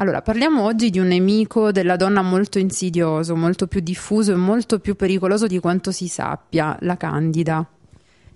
Allora, parliamo oggi di un nemico della donna molto insidioso, molto più diffuso e molto più pericoloso di quanto si sappia, la candida.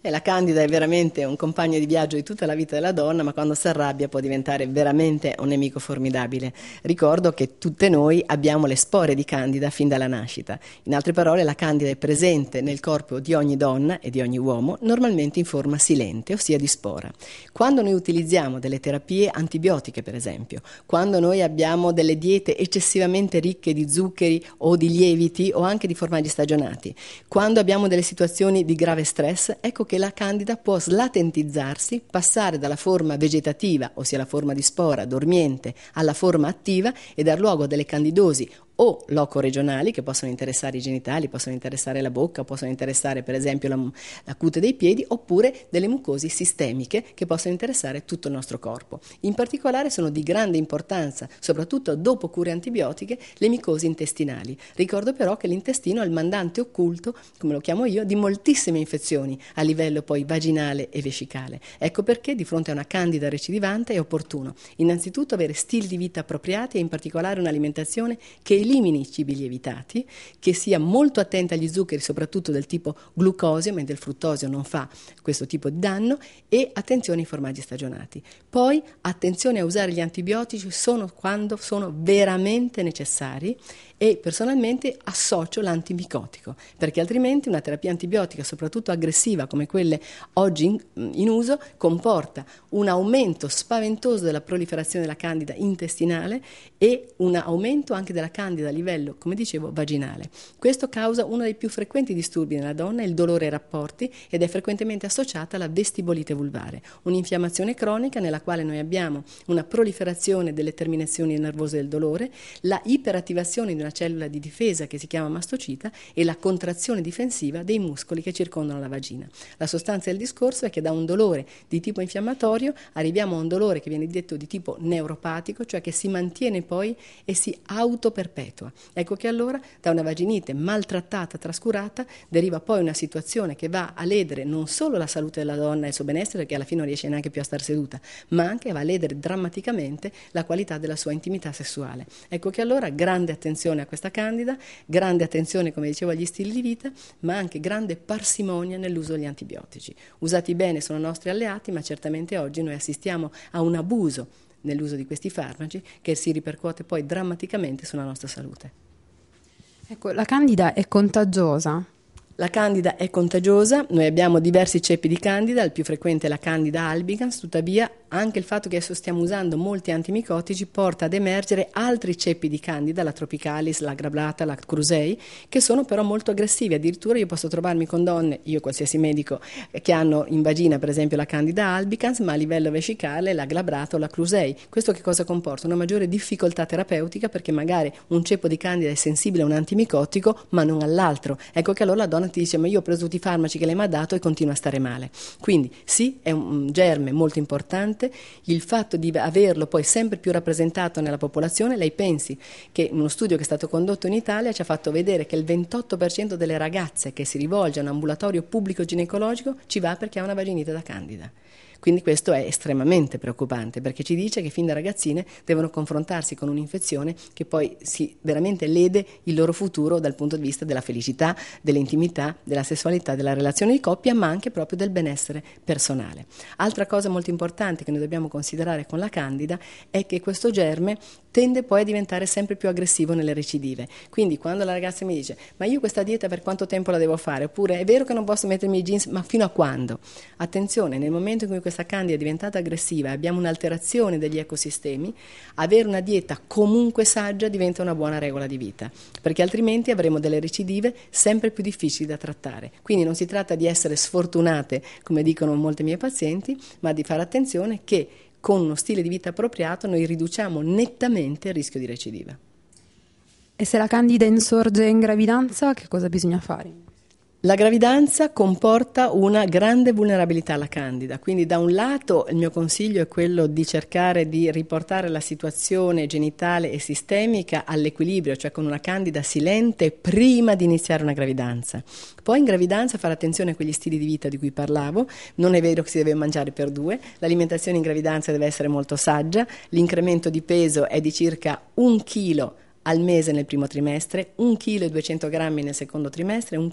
E la Candida è veramente un compagno di viaggio di tutta la vita della donna, ma quando si arrabbia può diventare veramente un nemico formidabile. Ricordo che tutte noi abbiamo le spore di Candida fin dalla nascita. In altre parole, la Candida è presente nel corpo di ogni donna e di ogni uomo, normalmente in forma silente, ossia di spora. Quando noi utilizziamo delle terapie antibiotiche, per esempio, quando noi abbiamo delle diete eccessivamente ricche di zuccheri o di lieviti o anche di formaggi stagionati, quando abbiamo delle situazioni di grave stress, ecco che che la candida può slatentizzarsi, passare dalla forma vegetativa, ossia la forma di spora dormiente, alla forma attiva e dar luogo a delle candidosi o loco regionali che possono interessare i genitali, possono interessare la bocca, possono interessare per esempio la, la cute dei piedi oppure delle mucosi sistemiche che possono interessare tutto il nostro corpo. In particolare sono di grande importanza, soprattutto dopo cure antibiotiche, le micosi intestinali. Ricordo però che l'intestino è il mandante occulto, come lo chiamo io, di moltissime infezioni a livello poi vaginale e vescicale. Ecco perché di fronte a una candida recidivante è opportuno innanzitutto avere stili di vita appropriati e in particolare un'alimentazione che elimina elimini i cibi lievitati, che sia molto attenta agli zuccheri, soprattutto del tipo glucosio, mentre il fruttosio non fa questo tipo di danno, e attenzione ai formaggi stagionati. Poi attenzione a usare gli antibiotici solo quando sono veramente necessari e personalmente associo l'antimicotico, perché altrimenti una terapia antibiotica, soprattutto aggressiva come quelle oggi in, in uso, comporta un aumento spaventoso della proliferazione della candida intestinale e un aumento anche della candida espandida a livello, come dicevo, vaginale. Questo causa uno dei più frequenti disturbi nella donna, il dolore ai rapporti, ed è frequentemente associata alla vestibolite vulvare, un'infiammazione cronica nella quale noi abbiamo una proliferazione delle terminazioni nervose del dolore, la iperattivazione di una cellula di difesa che si chiama mastocita e la contrazione difensiva dei muscoli che circondano la vagina. La sostanza del discorso è che da un dolore di tipo infiammatorio arriviamo a un dolore che viene detto di tipo neuropatico, cioè che si mantiene poi e si autoperpetua perpetua. Ecco che allora da una vaginite maltrattata, trascurata, deriva poi una situazione che va a ledere non solo la salute della donna e il suo benessere, perché alla fine non riesce neanche più a star seduta, ma anche va a ledere drammaticamente la qualità della sua intimità sessuale. Ecco che allora grande attenzione a questa candida, grande attenzione, come dicevo, agli stili di vita, ma anche grande parsimonia nell'uso degli antibiotici. Usati bene sono nostri alleati, ma certamente oggi noi assistiamo a un abuso nell'uso di questi farmaci che si ripercuote poi drammaticamente sulla nostra salute. Ecco, la candida è contagiosa? La candida è contagiosa, noi abbiamo diversi ceppi di candida, il più frequente è la candida albicans, tuttavia anche il fatto che adesso stiamo usando molti antimicotici porta ad emergere altri ceppi di candida, la tropicalis, la grablata, la crusei, che sono però molto aggressivi. Addirittura io posso trovarmi con donne, io qualsiasi medico, eh, che hanno in vagina per esempio la candida albicans, ma a livello vescicale la grabrata o la crusei. Questo che cosa comporta? Una maggiore difficoltà terapeutica perché magari un ceppo di candida è sensibile a un antimicotico ma non all'altro. Ecco che allora la donna ti dice ma io ho preso tutti i farmaci che lei mi ha dato e continua a stare male. Quindi sì, è un germe molto importante sbagliate, il fatto di averlo poi sempre più rappresentato nella popolazione, lei pensi che uno studio che è stato condotto in Italia ci ha fatto vedere che il 28% delle ragazze che si rivolge a un ambulatorio pubblico ginecologico ci va perché ha una vaginite da candida. Quindi questo è estremamente preoccupante perché ci dice che fin da ragazzine devono confrontarsi con un'infezione che poi si veramente lede il loro futuro dal punto di vista della felicità, dell'intimità, della sessualità, della relazione di coppia, ma anche proprio del benessere personale. Altra cosa molto importante che noi dobbiamo considerare con la candida è che questo germe tende poi a diventare sempre più aggressivo nelle recidive. Quindi quando la ragazza mi dice ma io questa dieta per quanto tempo la devo fare? Oppure è vero che non posso mettermi i jeans, ma fino a quando? Attenzione, nel momento in cui questa questa candida è diventata aggressiva e abbiamo un'alterazione degli ecosistemi, avere una dieta comunque saggia diventa una buona regola di vita, perché altrimenti avremo delle recidive sempre più difficili da trattare. Quindi non si tratta di essere sfortunate, come dicono molti miei pazienti, ma di fare attenzione che con uno stile di vita appropriato noi riduciamo nettamente il rischio di recidiva. E se la candida insorge in gravidanza, che cosa bisogna fare? La gravidanza comporta una grande vulnerabilità alla candida, quindi da un lato il mio consiglio è quello di cercare di riportare la situazione genitale e sistemica all'equilibrio, cioè con una candida silente prima di iniziare una gravidanza. Poi in gravidanza fare attenzione a quegli stili di vita di cui parlavo, non è vero che si deve mangiare per due, l'alimentazione in gravidanza deve essere molto saggia, l'incremento di peso è di circa un chilo al mese nel primo trimestre, 1,2 kg nel secondo trimestre, 1,5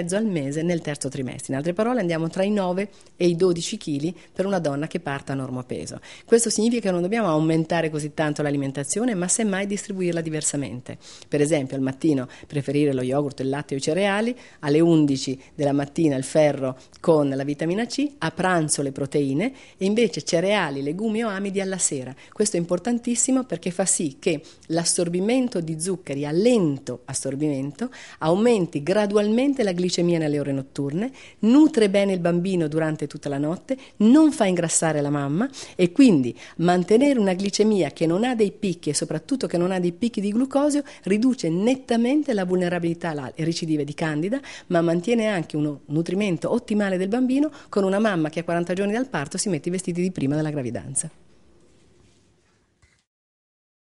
kg al mese nel terzo trimestre. In altre parole andiamo tra i 9 e i 12 kg per una donna che parta a peso. Questo significa che non dobbiamo aumentare così tanto l'alimentazione, ma semmai distribuirla diversamente. Per esempio al mattino preferire lo yogurt, il latte o i cereali, alle 11 della mattina il ferro con la vitamina C, a pranzo le proteine e invece cereali, legumi o amidi alla sera. Questo è importantissimo perché fa sì che l'assorbimento l'assorbimento di zuccheri a lento assorbimento aumenti gradualmente la glicemia nelle ore notturne, nutre bene il bambino durante tutta la notte, non fa ingrassare la mamma e quindi mantenere una glicemia che non ha dei picchi e soprattutto che non ha dei picchi di glucosio riduce nettamente la vulnerabilità alle recidive di candida, ma mantiene anche un nutrimento ottimale del bambino con una mamma che a 40 giorni dal parto si mette i vestiti di prima della gravidanza.